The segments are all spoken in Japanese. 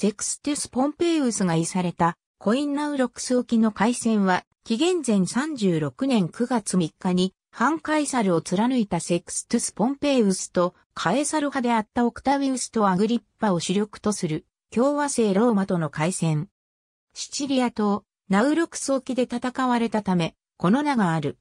セクステス・ポンペイウスが移されたコインナウロクス沖の海戦は、紀元前36年9月3日に、ハンカイサルを貫いたセクストゥス・ポンペイウスと、カエサル派であったオクタウィウスとアグリッパを主力とする、共和制ローマとの海戦。シチリア島、ナウロクス沖で戦われたため、この名がある。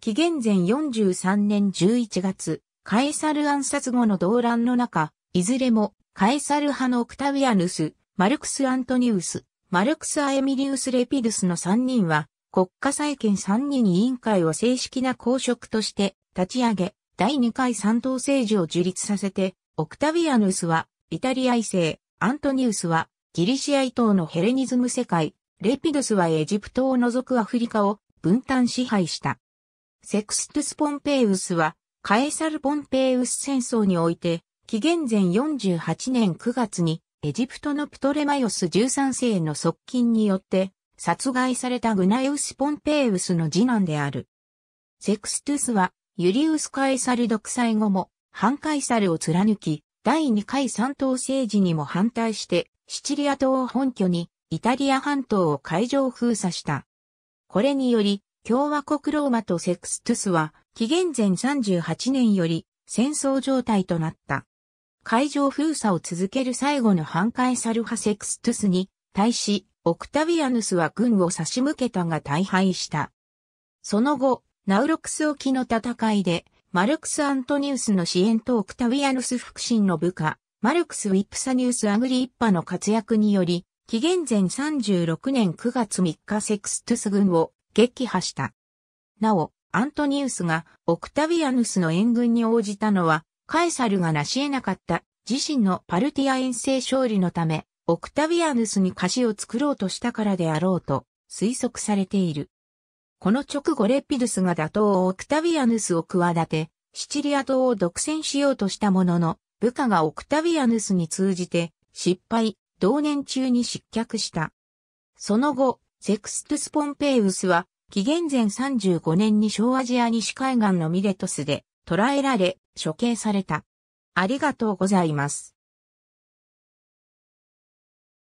紀元前43年11月、カエサル暗殺後の動乱の中、いずれもカエサル派のオクタウィアヌス、マルクス・アントニウス、マルクス・アエミリウス・レピドゥスの3人は、国家再建3人委員会を正式な公職として立ち上げ、第2回三党政治を樹立させて、オクタウィアヌスはイタリア異性、アントニウスはギリシア以東のヘレニズム世界、レピドゥスはエジプトを除くアフリカを分担支配した。セクストゥス・ポンペイウスは、カエサル・ポンペイウス戦争において、紀元前48年9月にエジプトのプトレマヨス13世の側近によって殺害されたグナイウス・ポンペイウスの次男である。セクストゥスはユリウス・カエサル独裁後も反カエサルを貫き、第2回三島政治にも反対してシチリア島を本拠にイタリア半島を海上封鎖した。これにより共和国ローマとセクストゥスは紀元前38年より戦争状態となった。海上封鎖を続ける最後の反海サルハセクストゥスに対し、オクタビアヌスは軍を差し向けたが大敗した。その後、ナウロクス沖の戦いで、マルクス・アントニウスの支援とオクタビアヌス腹心の部下、マルクス・ウィップサニウス・アグリッパの活躍により、紀元前36年9月3日セクストゥス軍を撃破した。なお、アントニウスがオクタビアヌスの援軍に応じたのはカエサルが成し得なかった自身のパルティア遠征勝利のため、オクタヴィアヌスに歌詞を作ろうとしたからであろうと推測されている。この直後レピドゥスが打倒オクタヴィアヌスを企て、シチリア島を独占しようとしたものの、部下がオクタヴィアヌスに通じて失敗、同年中に失脚した。その後、セクストゥス・ポンペイウスは、紀元前35年に小アジア西海岸のミレトスで捕らえられ、処刑された。ありがとうございます。